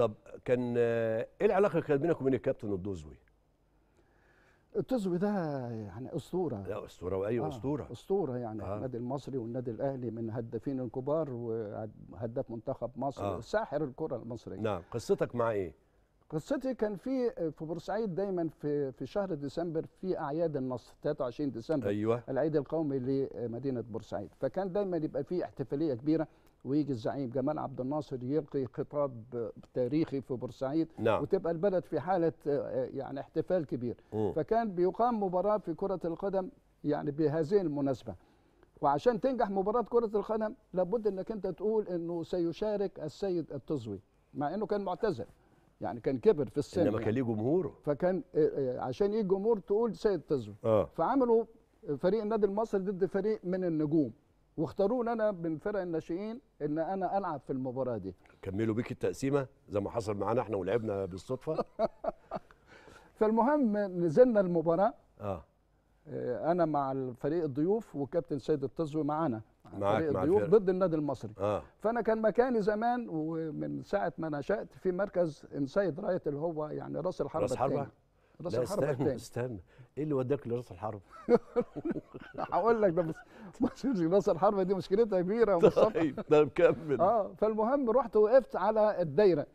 طب كان ايه العلاقه اللي كانت بينك وبين الكابتن الدوزوي؟ الدوزوي ده يعني اسطوره لا اسطوره واي آه اسطوره اسطوره يعني آه. النادي المصري والنادي الاهلي من هدافين الكبار وهداف منتخب مصر آه. ساحر الكره المصريه نعم قصتك مع ايه قصتي كان في في بورسعيد دايما في في شهر ديسمبر في اعياد النصر 23 ديسمبر أيوة. العيد القومي لمدينه بورسعيد فكان دايما يبقى في احتفاليه كبيره ويجي الزعيم جمال عبد الناصر يلقي خطاب تاريخي في بورسعيد نعم. وتبقى البلد في حاله آه، آه، يعني احتفال كبير م. فكان بيقام مباراه في كره القدم يعني بهذه المناسبه وعشان تنجح مباراه كره القدم لابد انك انت تقول انه سيشارك السيد التزوي مع انه كان معتزل يعني كان كبر في السن انما يعني. كان ليه جمهوره فكان آه، عشان يجي الجمهور تقول سيد تزوي آه. فعملوا فريق النادي المصري ضد فريق من النجوم واختاروني انا من فرق الناشئين ان انا العب في المباراه دي كملوا بيك التقسيمه زي ما حصل معانا احنا ولعبنا بالصدفه فالمهم نزلنا المباراه آه. اه انا مع الفريق الضيوف وكابتن سيد التزوي معانا مع فريق الضيوف ضد النادي المصري آه. فانا كان مكاني زمان ومن ساعه ما نشات في مركز انسيد رايت اللي هو يعني راس الحربه راس حربه راس الحرب استنى استنى ايه اللي وداك لراس الحرب؟ هقول لك ده بس راس الحرب دي مشكلتها كبيره طيب طب كمل اه فالمهم رحت وقفت على الدايره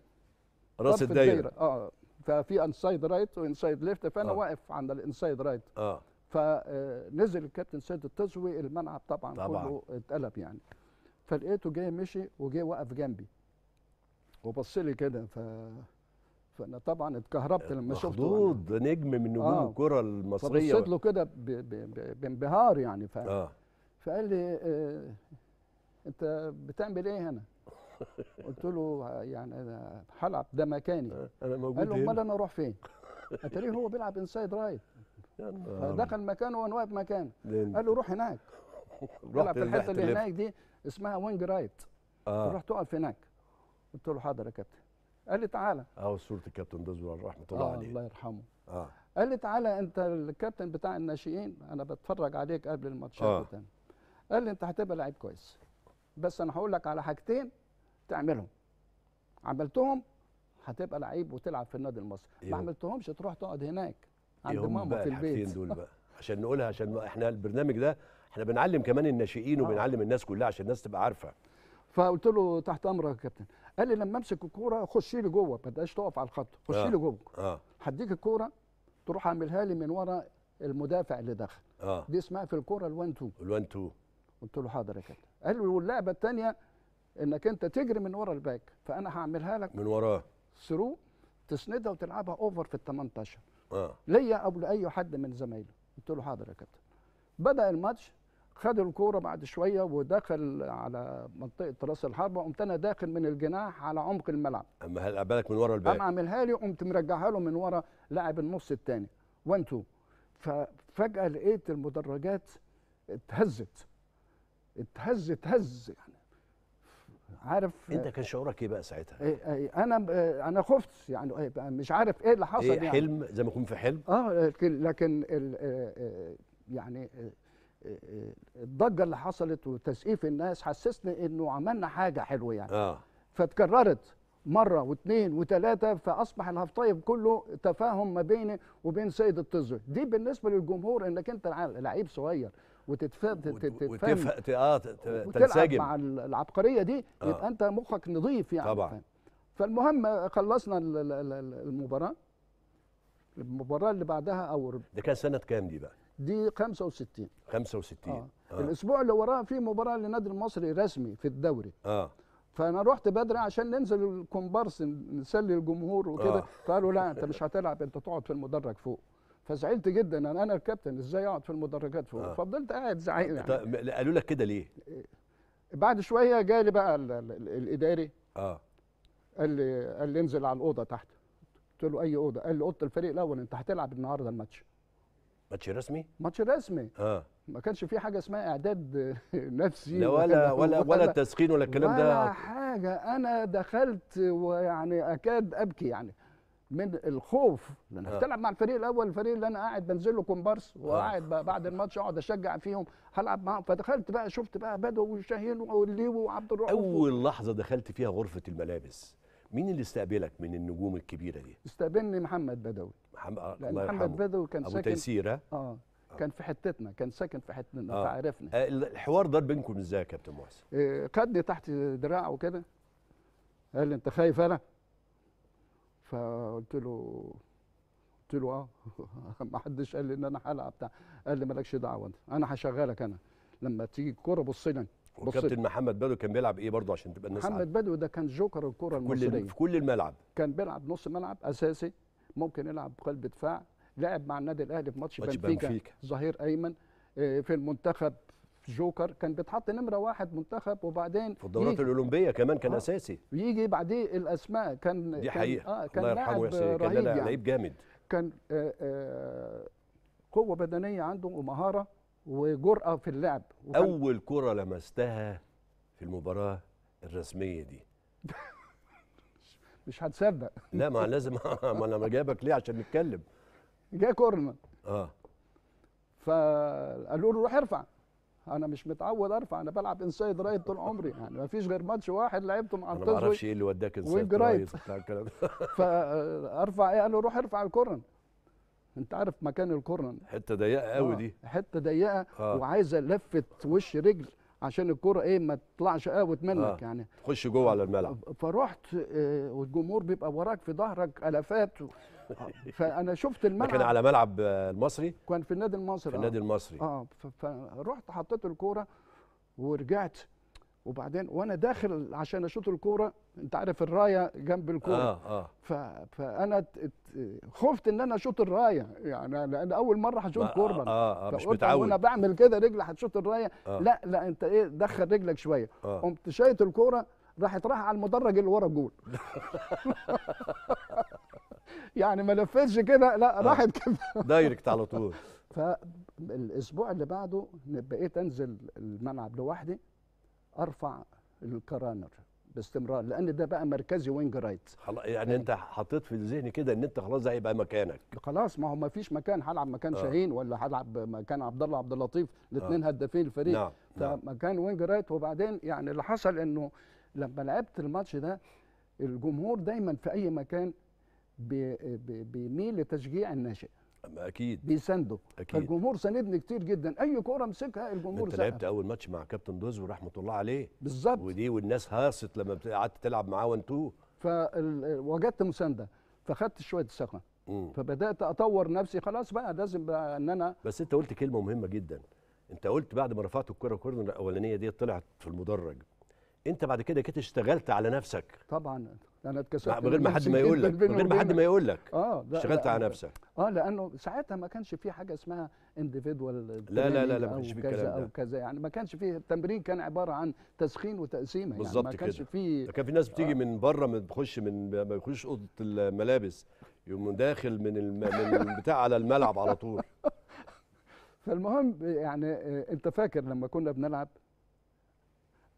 راس الدايره, الدايرة. اه ففي انسايد رايت وانسايد ليفت فانا آه. واقف عند الانسايد رايت اه فنزل آه، الكابتن سيد التزوي الملعب طبعا, طبعا كله اتقلب يعني فلقيته جاي مشي وجاي وقف جنبي وبص لي كده ف فانا طبعا اتكهربت لما شفته يعني. مخضوض نجم من نجوم آه. الكره المصريه فبصيت له كده بانبهار يعني ف... آه. فقال لي آه انت بتعمل ايه هنا؟ قلت له يعني انا هلعب ده مكاني آه، انا موجود قال له امال انا اروح فين؟ اتاريه هو بيلعب انسايد رايت فدخل مكانه وانا واقف مكانه قال له روح هناك روح في الحته اللي هناك دي اسمها وينج رايت آه. روح تقف هناك قلت له حاضر يا كابتن قال لي تعالى اه صوره الكابتن دزوة رحمه الله آه عليه الله يرحمه اه قال لي تعالى انت الكابتن بتاع الناشئين انا بتفرج عليك قبل الماتشات آه. قال لي انت هتبقى لعيب كويس بس انا هقول لك على حاجتين تعملهم عملتهم هتبقى لعيب وتلعب في النادي المصري إيه ما عملتهمش تروح تقعد هناك عند إيه ماما في البيت دول بقى عشان نقولها عشان احنا البرنامج ده احنا بنعلم كمان الناشئين آه. وبنعلم الناس كلها عشان الناس تبقى عارفه فقلت له تحت امرك يا كابتن قال لي لما امسك الكوره خش لي جوه ما تبقاش تقف على الخط خش آه. لي جوه آه. هديك الكوره تروح اعملها لي من ورا المدافع اللي دخل آه. دي اسمها في الكوره ال تو 2 تو قلت له حاضر يا كابتن قال لي واللعبه الثانيه انك انت تجري من ورا الباك فانا هعملها لك من وراه ثرو تسندها وتلعبها اوفر في ال 18 اه ليا او لاي حد من زمايله قلت له حاضر يا كابتن بدا الماتش خد الكوره بعد شويه ودخل على منطقه راس الحربه قمت انا داخل من الجناح على عمق الملعب اما هل بالك من ورا الباب قام عاملها لي قمت مرجعها له من ورا لاعب النص الثاني وان تو ففجاه لقيت المدرجات اتهزت اتهزت هز يعني عارف انت كان شعورك ايه بقى ساعتها؟ إيه، إيه، انا انا خفت يعني إيه، مش عارف ايه اللي حصل إيه يعني حلم زي ما يكون في حلم اه لكن لكن آه، آه، يعني آه، الضجه اللي حصلت وتسقيف الناس حسسني انه عملنا حاجه حلوه يعني اه فتكررت مره واثنين وثلاثه فاصبح الهاف تايم كله تفاهم ما بيني وبين سيد الطزر دي بالنسبه للجمهور انك انت لعيب صغير وتتفهم وتفهم اه تنسجم مع العبقريه دي آه. يبقى انت مخك نظيف يعني طبعا فالمهم خلصنا المباراه المباراه اللي بعدها او ده كان سنه كام دي بقى؟ دي 65 65 آه. آه. الاسبوع اللي وراه في مباراه للنادي المصري رسمي في الدوري اه فانا رحت بدري عشان ننزل الكومبارس نسلي الجمهور وكده آه. فقالوا لا انت مش هتلعب انت تقعد في المدرج فوق فزعلت جدا انا انا الكابتن ازاي اقعد في المدرجات فوق آه. ففضلت قاعد زعلان يعني. طيب، قالوا لك كده ليه إيه، بعد شويه جالي بقى الـ الـ الـ الاداري اه قال لي قال لي انزل على الاوضه تحت قلت له اي اوضه قال لي اوضه الفريق الاول انت هتلعب النهارده الماتش ماتش رسمي ماتش رسمي اه ما كانش في حاجه اسمها اعداد نفسي لا ولا ولا ولا تسخين ولا الكلام ده ولا حاجه انا دخلت ويعني اكاد ابكي يعني من الخوف لان آه. مع الفريق الاول الفريق اللي انا قاعد بنزل له كومبارس وقاعد آه. بعد الماتش اقعد اشجع فيهم هلعب معاهم فدخلت بقى شفت بقى بدو وشاهين وليو وعبد الرؤوف اول لحظه دخلت فيها غرفه الملابس مين اللي استقبلك من النجوم الكبيره دي استقبلني محمد بدوي محمد الله يرحمه محمد بدوي كان ساكن ابو تيسير آه،, اه كان في حتتنا كان ساكن في حتتنا آه. فعرفنا آه الحوار ده بينكم ازاي يا كابتن محسن آه خدني تحت دراعه وكده قال لي انت خايف انا فقلت له قلت له اه ما حدش قال لي ان انا هلعب بتاع قال لي مالكش دعوه انت انا هشغلك انا لما تيجي الكوره بص لي وكابتن محمد بدو كان بيلعب ايه برضه عشان تبقى الناس محمد بدو ده كان جوكر الكره المصريه في كل الملعب كان بيلعب نص ملعب اساسي ممكن يلعب قلب دفاع لعب مع النادي الاهلي في ماتش بنفيكا ظهير ايمن آه، في المنتخب جوكر كان بيتحط نمره واحد منتخب وبعدين في الدورات الاولمبيه كمان كان آه اساسي ويجي بعديه الاسماء كان دي حقيقه كان آه كان الله يرحمه يا كان يعني. لعيب يعني جامد كان آه آه قوه بدنيه عنده ومهاره وجرأة في اللعب وكان... أول كرة لمستها في المباراة الرسمية دي مش هتصدق لا ما لازم ما انا جايبك ليه عشان نتكلم جاي كورنر اه فقالوا له روح ارفع انا مش متعود ارفع انا بلعب انسايد رايت طول عمري يعني ما فيش غير ماتش واحد لعبته مع التزوي انا ما اعرفش ايه اللي وداك انسايد رايت فارفع ايه قال له روح ارفع الكورنر انت عارف مكان الكورنر حته ضيقه قوي آه، دي حته ضيقه آه. وعايزه لفه وش رجل عشان الكرة ايه ما تطلعش اوت منك آه. يعني تخش جوه على الملعب فرحت آه والجمهور بيبقى وراك في ظهرك الافات و... فانا شفت الملعب كان على ملعب آه، المصري كان في النادي المصري في آه. النادي المصري اه, آه. فرحت حطيت الكوره ورجعت وبعدين وانا داخل عشان اشوط الكوره انت عارف الرايه جنب الكوره آه آه. ف... فانا خفت ان انا اشوط الرايه يعني لان اول مره هشوط آه، كوره آه آه مش متعود وانا بعمل كده رجلي هتشوط الرايه آه. لا لا انت ايه دخل رجلك شويه آه. قمت شايط الكوره راحت راح على المدرج اللي ورا الجول يعني ما لفتش كده لا آه. راحت كده دايركت على طول فالاسبوع اللي بعده بقيت انزل الملعب لوحدي ارفع الكرانر باستمرار لان ده بقى مركزي وينج رايت خلاص يعني, يعني انت حطيت في ذهني كده ان انت خلاص هيبقى مكانك خلاص ما هو ما فيش مكان هلعب مكان آه. شاهين ولا هلعب مكان عبد الله عبد اللطيف الاثنين آه. هدافين الفريق نعم. نعم. فمكان وينج رايت وبعدين يعني اللي حصل انه لما لعبت الماتش ده الجمهور دايما في اي مكان بيميل لتشجيع الناشئ اكيد بيسنده أكيد. فالجمهور ساندني كتير جدا اي كوره مسكها الجمهور انت لعبت اول ماتش مع كابتن دوز رحمه الله عليه بالظبط ودي والناس هاصت لما قعدت تلعب معاه وان تو فوجدت مسانده فخدت شويه ثقه فبدات اطور نفسي خلاص بقى لازم بقى ان انا بس انت قلت كلمه مهمه جدا انت قلت بعد ما رفعت الكره الكورنر الاولانيه دي طلعت في المدرج انت بعد كده كده اشتغلت على نفسك طبعا انا اتكسرت من غير ما حد ما يقول لك من غير ما حد ما يقول لك اه اشتغلت على نفسك اه لانه ساعتها ما كانش في حاجه اسمها انديفيدوال لا لا لا لا ما كانش في ده او كذا يعني ما كانش فيه التمرين كان عباره عن تسخين وتقسيمه بالظبط يعني ما كانش كده. كان في ناس بتيجي آه. من بره ما بتخش من ما بيخش اوضه الملابس يقوم داخل من من البتاع على الملعب على طول فالمهم يعني آه، انت فاكر لما كنا بنلعب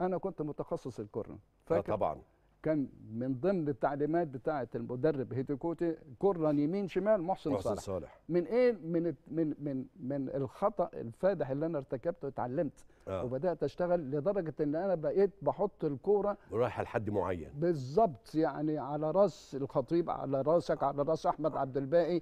انا كنت متخصص الكورنر آه، فاكر طبعا كان من ضمن التعليمات بتاعه المدرب هيتيكوتي كره يمين شمال محسن, محسن صالح. صالح من ايه من من من من الخطا الفادح اللي انا ارتكبته اتعلمت آه. وبدات اشتغل لدرجه ان انا بقيت بحط الكوره رايحه لحد معين بالظبط يعني على راس الخطيب على راسك على راس احمد عبد الباقي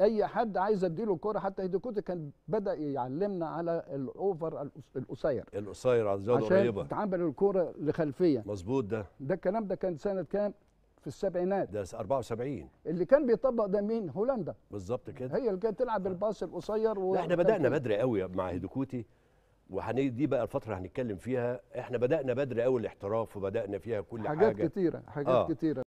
اي حد عايز اديله كوره حتى هيدوكوتي كان بدا يعلمنا على الاوفر القصير القصير على الزاويه القريبه عشان تعمل الكوره لخلفيه مظبوط ده ده الكلام ده كان سنه كام في السبعينات ده 74 اللي كان بيطبق ده مين هولندا بالظبط كده هي اللي كانت تلعب الباص القصير و... احنا بدانا بدري قوي مع هيدوكوتي وهني دي بقى الفتره هنتكلم فيها احنا بدانا بدري قوي الاحتراف وبدانا فيها كل حاجات حاجه حاجات كتيره حاجات آه. كتيره